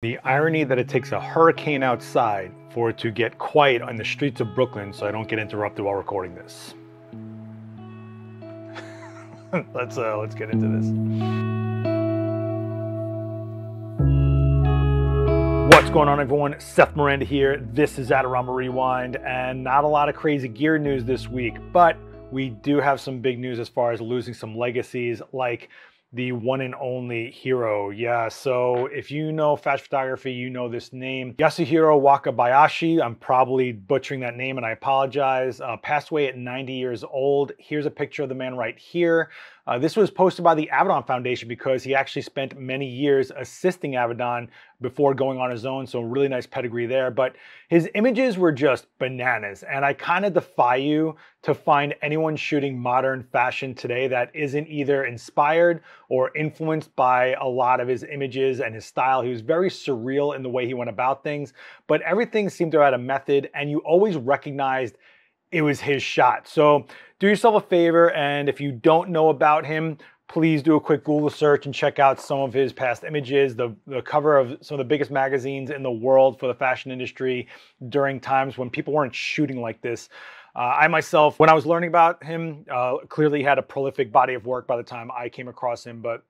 The irony that it takes a hurricane outside for it to get quiet on the streets of Brooklyn so I don't get interrupted while recording this. let's uh, let's get into this. What's going on, everyone? Seth Miranda here. This is Adorama Rewind, and not a lot of crazy gear news this week, but we do have some big news as far as losing some legacies, like the one and only hero. Yeah, so if you know fashion photography, you know this name. Yasuhiro Wakabayashi, I'm probably butchering that name and I apologize, uh, passed away at 90 years old. Here's a picture of the man right here. Uh, this was posted by the Avedon Foundation because he actually spent many years assisting Avedon before going on his own, so really nice pedigree there. But his images were just bananas, and I kind of defy you to find anyone shooting modern fashion today that isn't either inspired or influenced by a lot of his images and his style. He was very surreal in the way he went about things, but everything seemed to have had a method, and you always recognized it was his shot. So do yourself a favor, and if you don't know about him, please do a quick Google search and check out some of his past images, the, the cover of some of the biggest magazines in the world for the fashion industry during times when people weren't shooting like this. Uh, I myself, when I was learning about him, uh, clearly had a prolific body of work by the time I came across him, but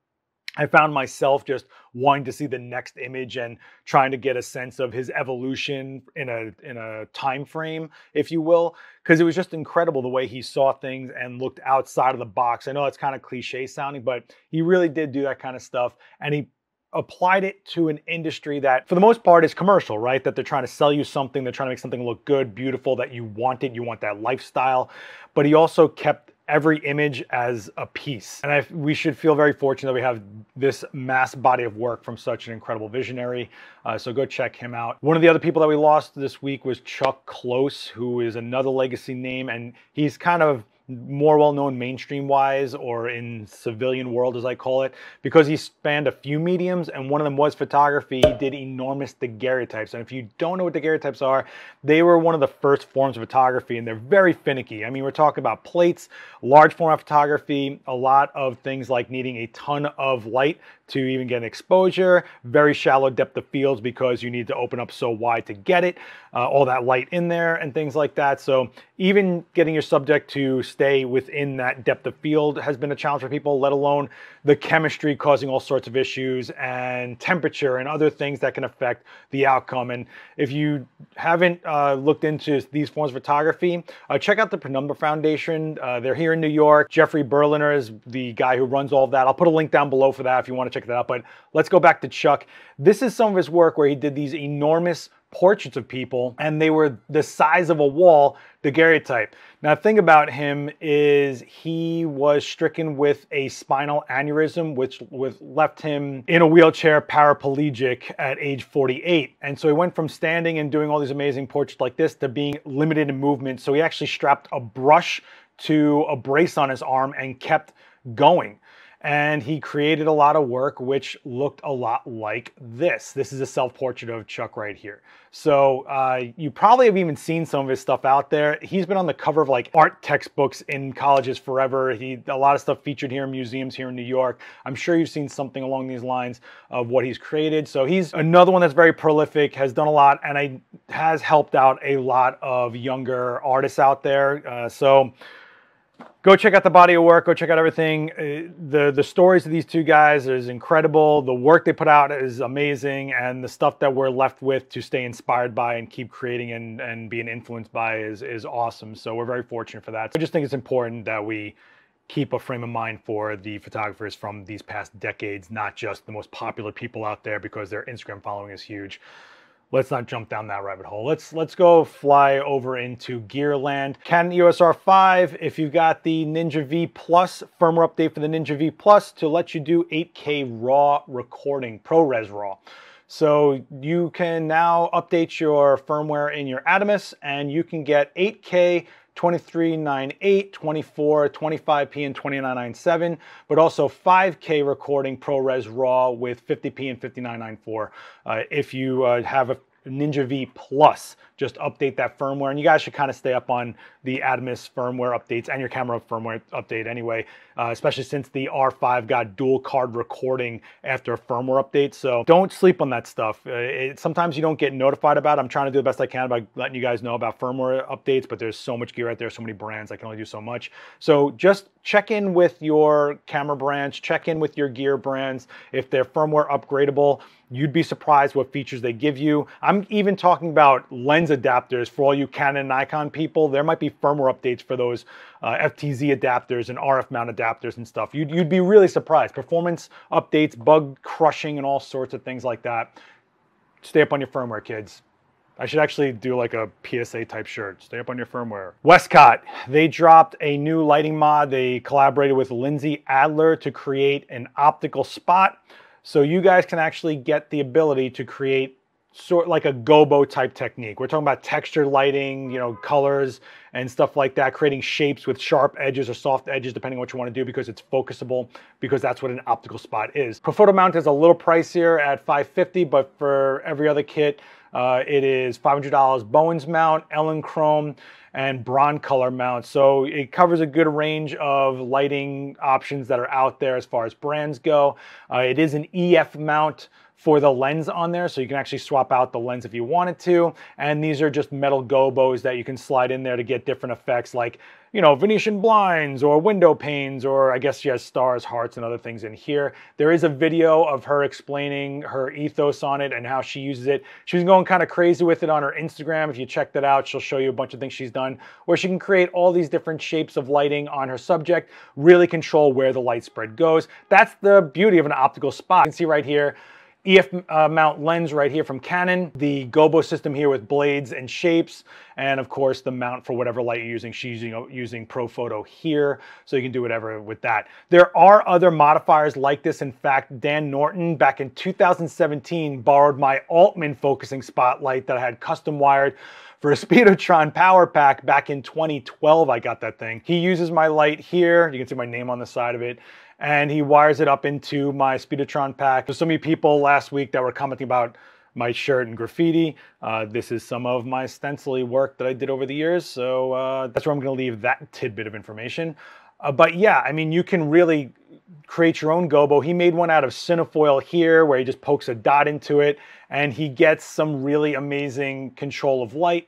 I found myself just wanting to see the next image and trying to get a sense of his evolution in a in a time frame, if you will, because it was just incredible the way he saw things and looked outside of the box. I know that's kind of cliche sounding, but he really did do that kind of stuff, and he applied it to an industry that for the most part is commercial, right? That they're trying to sell you something, they're trying to make something look good, beautiful, that you want it, you want that lifestyle. But he also kept every image as a piece. And I, we should feel very fortunate that we have this mass body of work from such an incredible visionary. Uh, so go check him out. One of the other people that we lost this week was Chuck Close, who is another legacy name. And he's kind of more well known mainstream wise or in civilian world as I call it because he spanned a few mediums and one of them was photography he did enormous daguerreotypes and if you don't know what daguerreotypes are they were one of the first forms of photography and they're very finicky I mean we're talking about plates large format photography a lot of things like needing a ton of light to even get an exposure. Very shallow depth of fields because you need to open up so wide to get it. Uh, all that light in there and things like that. So even getting your subject to stay within that depth of field has been a challenge for people, let alone the chemistry causing all sorts of issues and temperature and other things that can affect the outcome. And if you haven't uh, looked into these forms of photography, uh, check out the Penumbra Foundation. Uh, they're here in New York. Jeffrey Berliner is the guy who runs all of that. I'll put a link down below for that if you want to check that out. But let's go back to Chuck. This is some of his work where he did these enormous portraits of people and they were the size of a wall daguerreotype now the thing about him is he was stricken with a spinal aneurysm which with, left him in a wheelchair paraplegic at age 48 and so he went from standing and doing all these amazing portraits like this to being limited in movement so he actually strapped a brush to a brace on his arm and kept going and he created a lot of work which looked a lot like this. This is a self portrait of Chuck right here. So uh, you probably have even seen some of his stuff out there. He's been on the cover of like art textbooks in colleges forever. He a lot of stuff featured here in museums here in New York. I'm sure you've seen something along these lines of what he's created. So he's another one that's very prolific, has done a lot, and I, has helped out a lot of younger artists out there. Uh, so go check out the body of work. Go check out everything. Uh, the The stories of these two guys is incredible. The work they put out is amazing, and the stuff that we're left with to stay inspired by and keep creating and and being influenced by is is awesome. So we're very fortunate for that. So I just think it's important that we keep a frame of mind for the photographers from these past decades, not just the most popular people out there because their Instagram following is huge let's not jump down that rabbit hole. Let's let's go fly over into gear land. Canon EOS R5, if you've got the Ninja V Plus, firmware update for the Ninja V Plus to let you do 8K RAW recording, ProRes RAW. So you can now update your firmware in your Atomos and you can get 8K 2398, 24, 25p, and 2997, but also 5K recording ProRes RAW with 50p and 5994 uh, if you uh, have a Ninja V Plus, just update that firmware. And you guys should kind of stay up on the Atomos firmware updates and your camera firmware update anyway, uh, especially since the R5 got dual card recording after a firmware update. So don't sleep on that stuff. Uh, it, sometimes you don't get notified about it. I'm trying to do the best I can by letting you guys know about firmware updates, but there's so much gear out there, so many brands, I can only do so much. So just check in with your camera brands, check in with your gear brands. If they're firmware upgradable, you'd be surprised what features they give you. I'm even talking about lens lens adapters for all you Canon Nikon people. There might be firmware updates for those uh, FTZ adapters and RF mount adapters and stuff. You'd, you'd be really surprised. Performance updates, bug crushing, and all sorts of things like that. Stay up on your firmware, kids. I should actually do like a PSA type shirt. Stay up on your firmware. Westcott, they dropped a new lighting mod. They collaborated with Lindsay Adler to create an optical spot. So you guys can actually get the ability to create sort like a gobo type technique. We're talking about texture lighting, you know, colors and stuff like that, creating shapes with sharp edges or soft edges, depending on what you want to do, because it's focusable, because that's what an optical spot is. Profoto mount is a little pricier at 550, but for every other kit, uh, it is $500 Bowens mount, Ellen Chrome, and Bron color mount. So it covers a good range of lighting options that are out there as far as brands go. Uh, it is an EF mount, for the lens on there. So you can actually swap out the lens if you wanted to. And these are just metal gobos that you can slide in there to get different effects like you know, Venetian blinds or window panes, or I guess she has stars, hearts, and other things in here. There is a video of her explaining her ethos on it and how she uses it. She's going kind of crazy with it on her Instagram. If you check that out, she'll show you a bunch of things she's done where she can create all these different shapes of lighting on her subject, really control where the light spread goes. That's the beauty of an optical spot. You can see right here, EF uh, mount lens right here from Canon, the gobo system here with blades and shapes, and of course the mount for whatever light you're using. She's using, using Profoto here, so you can do whatever with that. There are other modifiers like this. In fact, Dan Norton back in 2017 borrowed my Altman focusing spotlight that I had custom wired for a Speedotron power pack back in 2012. I got that thing. He uses my light here. You can see my name on the side of it and he wires it up into my Speedotron pack. There's so many people last week that were commenting about my shirt and graffiti. Uh, this is some of my stencily work that I did over the years. So uh, that's where I'm gonna leave that tidbit of information. Uh, but yeah, I mean, you can really create your own gobo. He made one out of cinefoil here where he just pokes a dot into it and he gets some really amazing control of light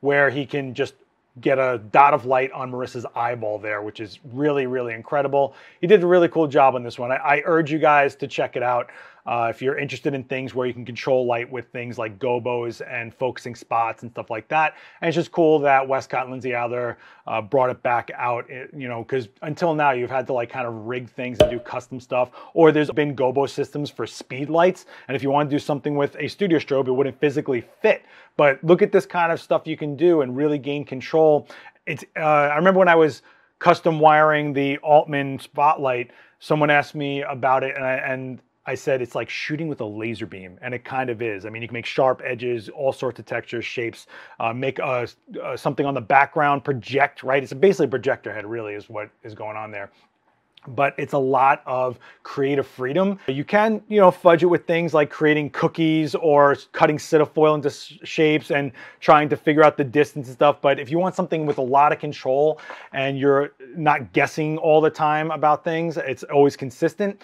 where he can just get a dot of light on Marissa's eyeball there, which is really, really incredible. He did a really cool job on this one. I, I urge you guys to check it out. Uh, if you're interested in things where you can control light with things like gobos and focusing spots and stuff like that. And it's just cool that Westcott and Lindsay Adler uh, brought it back out, you know, because until now you've had to like kind of rig things and do custom stuff. Or there's been gobo systems for speed lights. And if you want to do something with a studio strobe, it wouldn't physically fit. But look at this kind of stuff you can do and really gain control. It's, uh, I remember when I was custom wiring the Altman spotlight, someone asked me about it and, I, and I said it's like shooting with a laser beam, and it kind of is. I mean, you can make sharp edges, all sorts of textures, shapes, uh, make uh, something on the background project, right? It's basically a projector head, really, is what is going on there but it's a lot of creative freedom. You can, you know, fudge it with things like creating cookies or cutting foil into shapes and trying to figure out the distance and stuff. But if you want something with a lot of control and you're not guessing all the time about things, it's always consistent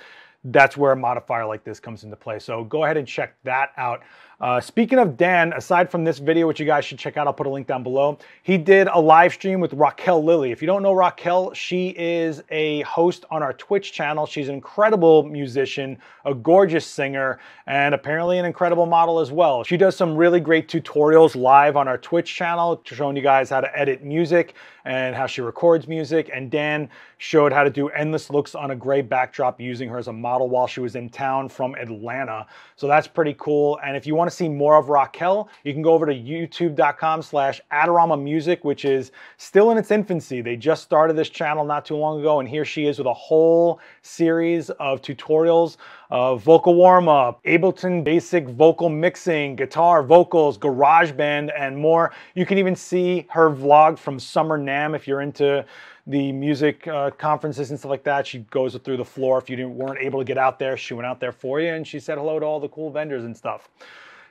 that's where a modifier like this comes into play. So go ahead and check that out. Uh, speaking of Dan, aside from this video, which you guys should check out, I'll put a link down below. He did a live stream with Raquel Lilly. If you don't know Raquel, she is a host on our Twitch channel. She's an incredible musician, a gorgeous singer, and apparently an incredible model as well. She does some really great tutorials live on our Twitch channel, showing you guys how to edit music and how she records music. And Dan showed how to do endless looks on a gray backdrop using her as a model while she was in town from Atlanta. So that's pretty cool. And if you want to see more of Raquel, you can go over to youtube.com slash Adorama Music, which is still in its infancy. They just started this channel not too long ago, and here she is with a whole series of tutorials uh, vocal warm-up, Ableton basic vocal mixing, guitar, vocals, GarageBand, and more. You can even see her vlog from Summer NAM if you're into the music uh, conferences and stuff like that. She goes through the floor. If you didn't, weren't able to get out there, she went out there for you and she said hello to all the cool vendors and stuff.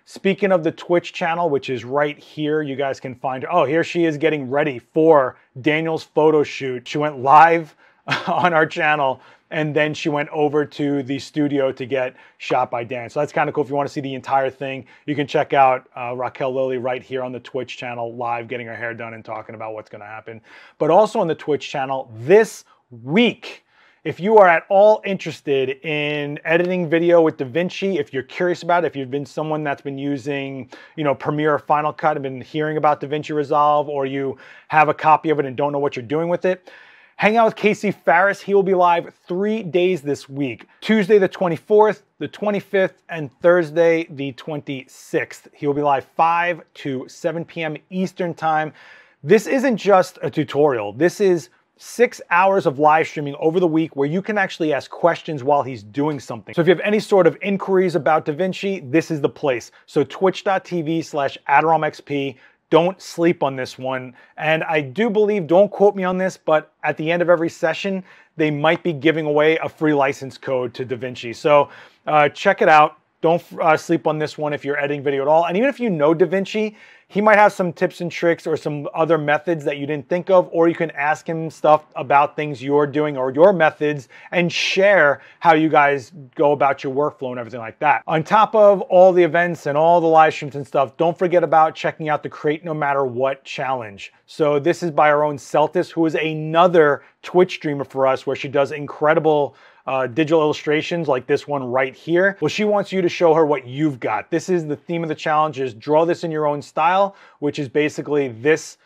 Speaking of the Twitch channel, which is right here, you guys can find her. Oh, here she is getting ready for Daniel's photo shoot. She went live on our channel and then she went over to the studio to get shot by Dan. So that's kind of cool. If you want to see the entire thing, you can check out uh, Raquel Lilly right here on the Twitch channel, live getting her hair done and talking about what's going to happen. But also on the Twitch channel this week. If you are at all interested in editing video with DaVinci, if you're curious about it, if you've been someone that's been using, you know, Premiere or Final Cut and been hearing about DaVinci Resolve, or you have a copy of it and don't know what you're doing with it, Hang out with Casey Farris. He will be live three days this week Tuesday, the 24th, the 25th, and Thursday, the 26th. He will be live 5 to 7 p.m. Eastern Time. This isn't just a tutorial, this is six hours of live streaming over the week where you can actually ask questions while he's doing something. So if you have any sort of inquiries about DaVinci, this is the place. So twitch.tv slash AdoromXP. Don't sleep on this one. And I do believe, don't quote me on this, but at the end of every session, they might be giving away a free license code to DaVinci. So uh, check it out. Don't uh, sleep on this one if you're editing video at all. And even if you know DaVinci, he might have some tips and tricks or some other methods that you didn't think of, or you can ask him stuff about things you're doing or your methods and share how you guys go about your workflow and everything like that. On top of all the events and all the live streams and stuff, don't forget about checking out the Create No Matter What challenge. So this is by our own Celtis, who is another Twitch streamer for us, where she does incredible uh, digital illustrations like this one right here. Well, she wants you to show her what you've got. This is the theme of the challenge is draw this in your own style, which is basically this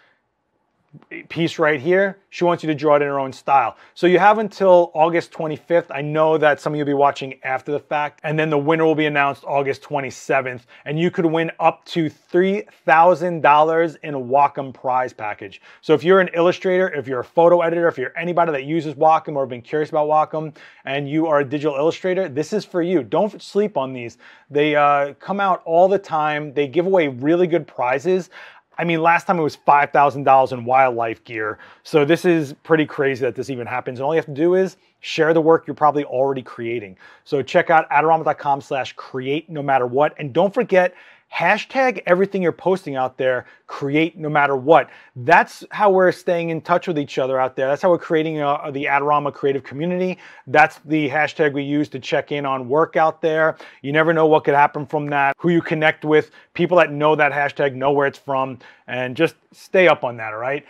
piece right here. She wants you to draw it in her own style. So you have until August 25th. I know that some of you'll be watching after the fact. And then the winner will be announced August 27th. And you could win up to $3,000 in a Wacom prize package. So if you're an illustrator, if you're a photo editor, if you're anybody that uses Wacom or been curious about Wacom and you are a digital illustrator, this is for you. Don't sleep on these. They uh, come out all the time. They give away really good prizes. I mean, last time it was $5,000 in wildlife gear. So this is pretty crazy that this even happens. And all you have to do is share the work you're probably already creating. So check out adorama.com slash create no matter what. And don't forget, hashtag everything you're posting out there, create no matter what. That's how we're staying in touch with each other out there. That's how we're creating uh, the Adorama creative community. That's the hashtag we use to check in on work out there. You never know what could happen from that, who you connect with, people that know that hashtag know where it's from, and just stay up on that, all right?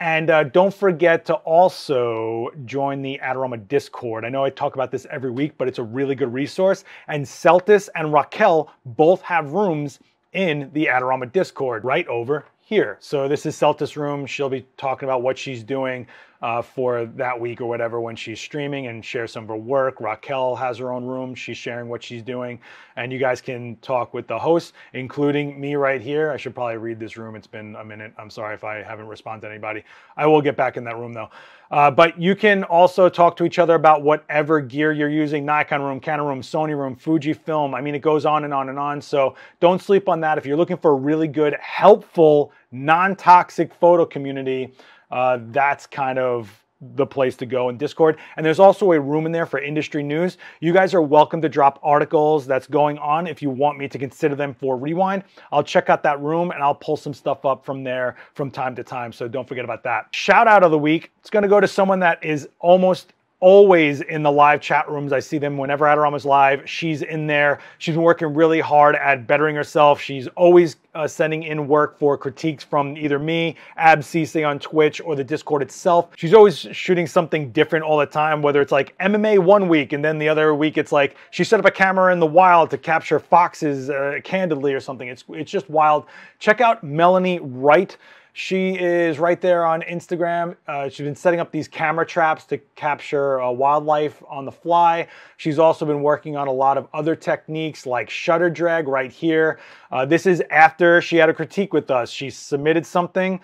And uh, don't forget to also join the Adorama Discord. I know I talk about this every week, but it's a really good resource. And Celtis and Raquel both have rooms in the Adorama Discord right over here. So this is Celtis' room. She'll be talking about what she's doing uh, for that week or whatever when she's streaming and share some of her work. Raquel has her own room. She's sharing what she's doing. And you guys can talk with the host, including me right here. I should probably read this room. It's been a minute. I'm sorry if I haven't responded to anybody. I will get back in that room though. Uh, but you can also talk to each other about whatever gear you're using Nikon room, Canon room, Sony room, Fujifilm. I mean, it goes on and on and on. So don't sleep on that. If you're looking for a really good, helpful, non toxic photo community, uh, that's kind of the place to go in Discord. And there's also a room in there for industry news. You guys are welcome to drop articles that's going on if you want me to consider them for Rewind. I'll check out that room and I'll pull some stuff up from there from time to time. So don't forget about that. Shout out of the week. It's going to go to someone that is almost always in the live chat rooms. I see them whenever is live. She's in there. She's been working really hard at bettering herself. She's always uh, sending in work for critiques from either me, Abcc on Twitch, or the Discord itself. She's always shooting something different all the time, whether it's like MMA one week and then the other week it's like she set up a camera in the wild to capture foxes uh, candidly or something. It's, it's just wild. Check out Melanie Wright. She is right there on Instagram. Uh, she's been setting up these camera traps to capture uh, wildlife on the fly. She's also been working on a lot of other techniques like shutter drag right here. Uh, this is after she had a critique with us. She submitted something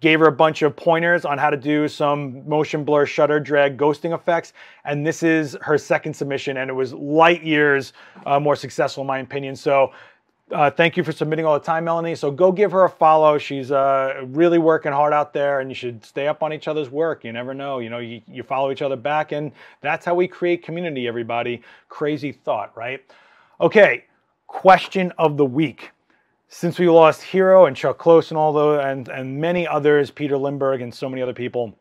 gave her a bunch of pointers on how to do some motion blur, shutter, drag, ghosting effects. And this is her second submission, and it was light years uh, more successful, in my opinion. So uh, thank you for submitting all the time, Melanie. So go give her a follow. She's uh, really working hard out there, and you should stay up on each other's work. You never know. You know, you, you follow each other back, and that's how we create community, everybody. Crazy thought, right? Okay, question of the week. Since we lost Hero and Chuck Close and all those, and, and many others, Peter Lindbergh and so many other people,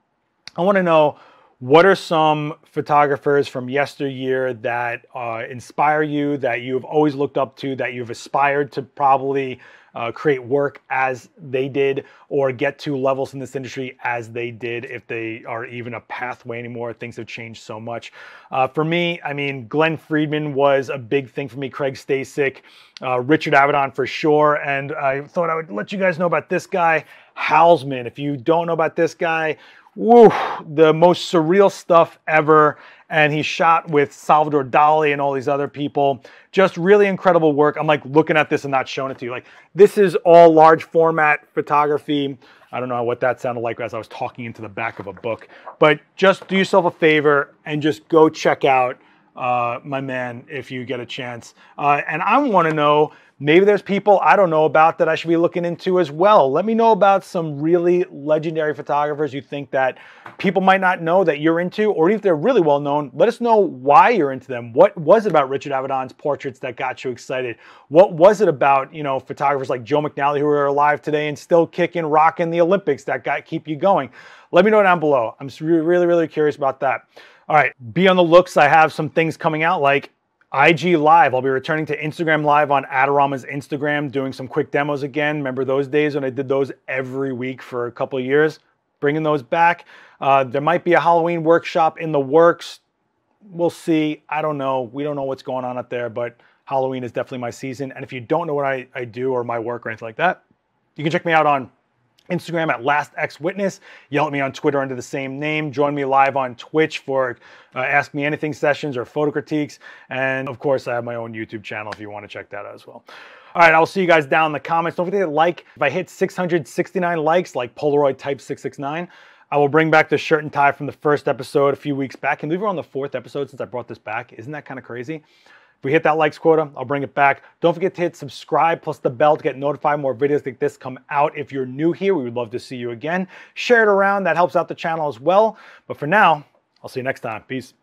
I want to know what are some photographers from yesteryear that uh, inspire you, that you've always looked up to, that you've aspired to probably uh, create work as they did, or get to levels in this industry as they did, if they are even a pathway anymore? Things have changed so much. Uh, for me, I mean, Glenn Friedman was a big thing for me, Craig Stasic, uh, Richard Avedon for sure. And I thought I would let you guys know about this guy, Halsman. If you don't know about this guy, woo, the most surreal stuff ever. And he shot with Salvador Dali and all these other people. Just really incredible work. I'm like looking at this and not showing it to you. Like this is all large format photography. I don't know what that sounded like as I was talking into the back of a book, but just do yourself a favor and just go check out uh, my man, if you get a chance. Uh, and I want to know maybe there's people I don't know about that I should be looking into as well. Let me know about some really legendary photographers you think that people might not know that you're into, or if they're really well known, let us know why you're into them. What was it about Richard Avedon's portraits that got you excited? What was it about, you know, photographers like Joe McNally who are alive today and still kicking, rocking the Olympics that got keep you going? Let me know down below. I'm really, really curious about that. All right, be on the looks. I have some things coming out like IG Live. I'll be returning to Instagram Live on Adorama's Instagram, doing some quick demos again. Remember those days when I did those every week for a couple years? Bringing those back. Uh, there might be a Halloween workshop in the works. We'll see. I don't know. We don't know what's going on up there, but Halloween is definitely my season. And if you don't know what I, I do or my work or anything like that, you can check me out on Instagram at Last X Witness. Yell at me on Twitter under the same name. Join me live on Twitch for uh, Ask Me Anything sessions or photo critiques. And of course, I have my own YouTube channel if you want to check that out as well. All right, I'll see you guys down in the comments. Don't forget to like. If I hit 669 likes, like Polaroid Type 669, I will bring back the shirt and tie from the first episode a few weeks back and we were on the fourth episode since I brought this back. Isn't that kind of crazy? If we hit that likes quota, I'll bring it back. Don't forget to hit subscribe plus the bell to get notified more videos like this come out. If you're new here, we would love to see you again. Share it around. That helps out the channel as well. But for now, I'll see you next time. Peace.